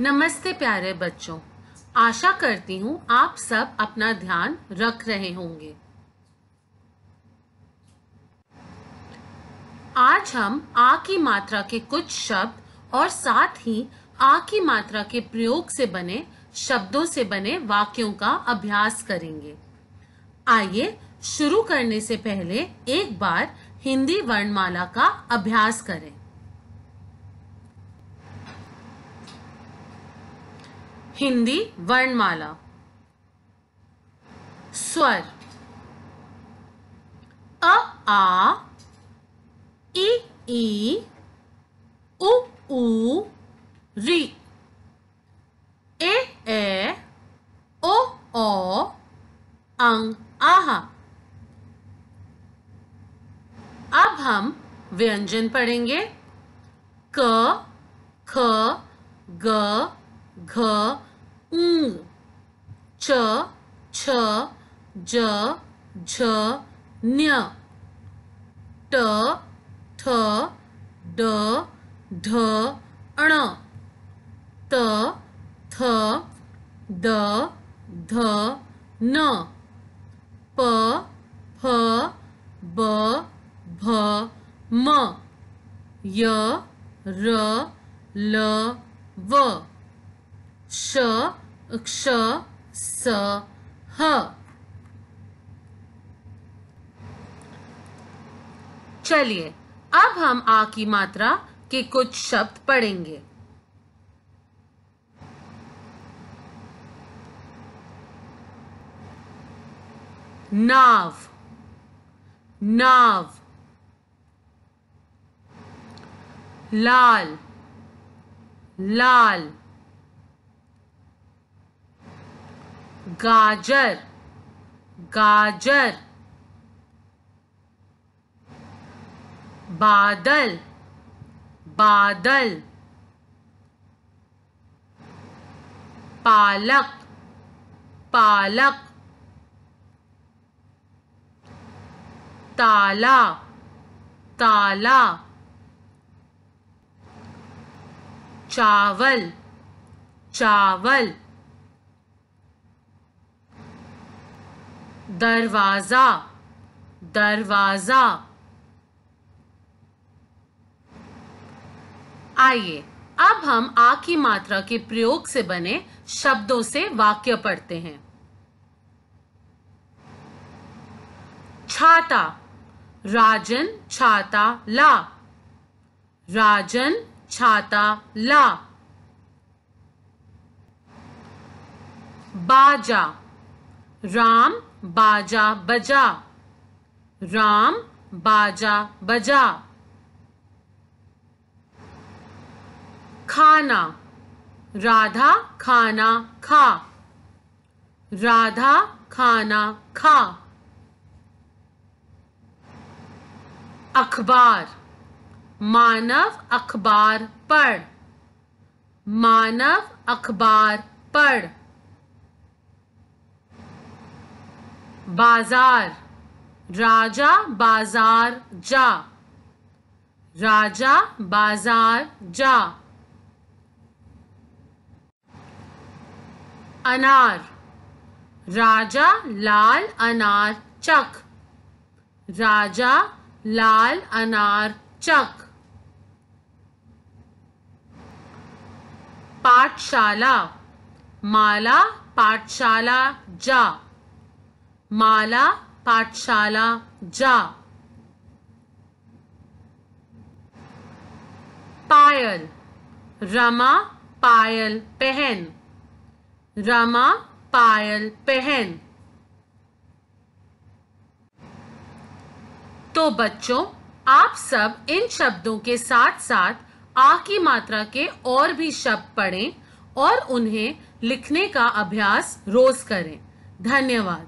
नमस्ते प्यारे बच्चों आशा करती हूँ आप सब अपना ध्यान रख रहे होंगे आज हम आ की मात्रा के कुछ शब्द और साथ ही आ की मात्रा के प्रयोग से बने शब्दों से बने वाक्यों का अभ्यास करेंगे आइए शुरू करने से पहले एक बार हिंदी वर्णमाला का अभ्यास करें हिंदी वर्णमाला स्वर अ आ इ ई उ ऊ री ए ए ओ ओ अंग आहा अब हम व्यंजन पढ़ेंगे क ख ग घ ऊ च छ ज झ न्य ट थ ड ढ अण त थ द ध न प फ ब भ म य र ल व श क्ष स ह चलिए अब हम आ की मात्रा के कुछ शब्द पढ़ेंगे नाव नाव लाल लाल गाजर गाजर बादल बादल पालक पालक ताला ताला चावल चावल दरवाज़ा दरवाज़ा आइए अब हम आ की मात्रा के प्रयोग से बने शब्दों से वाक्य पढ़ते हैं छाता राजन छाता ला राजन छाता ला बाजा राम बाजा बजा राम बाजा बजा खाना राधा खाना खा राधा खाना खा अखबार मानव अखबार पढ़ मानव अखबार पढ़ बाजार राजा बाजार जा राजा बाजार जा अनार राजा लाल अनार चक राजा लाल अनार चक पाठशाला माला पाठशाला जा माला पाठशाला जा पायल रमा पायल पहन रमा पायल पहन तो बच्चों आप सब इन शब्दों के साथ साथ आ की मात्रा के और भी शब्द पढ़ें और उन्हें लिखने का अभ्यास रोज करें धन्यवाद